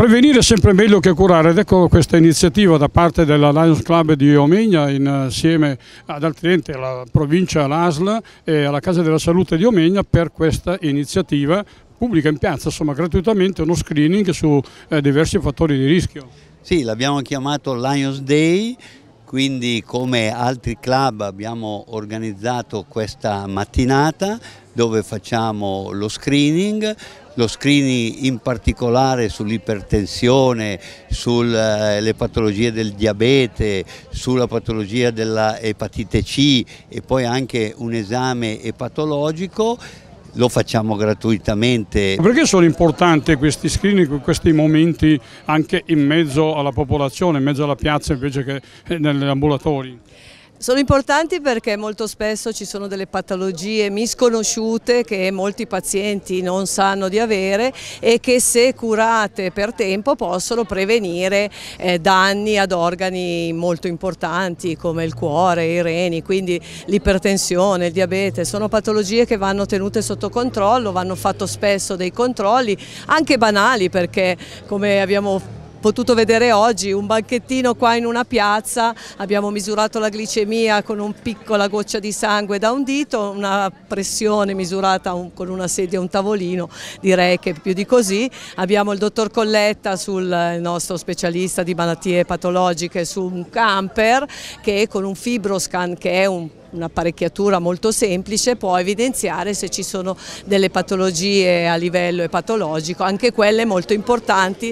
Prevenire è sempre meglio che curare ed ecco questa iniziativa da parte della Lions Club di Omegna insieme ad altri enti, alla provincia, all'ASL e alla Casa della Salute di Omegna per questa iniziativa pubblica in piazza, insomma gratuitamente uno screening su eh, diversi fattori di rischio. Sì, l'abbiamo chiamato Lions Day quindi come altri club abbiamo organizzato questa mattinata dove facciamo lo screening, lo screening in particolare sull'ipertensione, sulle eh, patologie del diabete, sulla patologia dell'epatite C e poi anche un esame epatologico lo facciamo gratuitamente. Perché sono importanti questi screening, questi momenti anche in mezzo alla popolazione, in mezzo alla piazza invece che eh, negli ambulatori? Sono importanti perché molto spesso ci sono delle patologie misconosciute che molti pazienti non sanno di avere e che se curate per tempo possono prevenire eh, danni ad organi molto importanti come il cuore, i reni, quindi l'ipertensione, il diabete. Sono patologie che vanno tenute sotto controllo, vanno fatto spesso dei controlli anche banali perché come abbiamo potuto vedere oggi, un banchettino qua in una piazza, abbiamo misurato la glicemia con una piccola goccia di sangue da un dito, una pressione misurata un, con una sedia e un tavolino, direi che più di così. Abbiamo il dottor Colletta, sul, il nostro specialista di malattie patologiche, su un camper che con un fibroscan che è un un'apparecchiatura molto semplice può evidenziare se ci sono delle patologie a livello epatologico, anche quelle molto importanti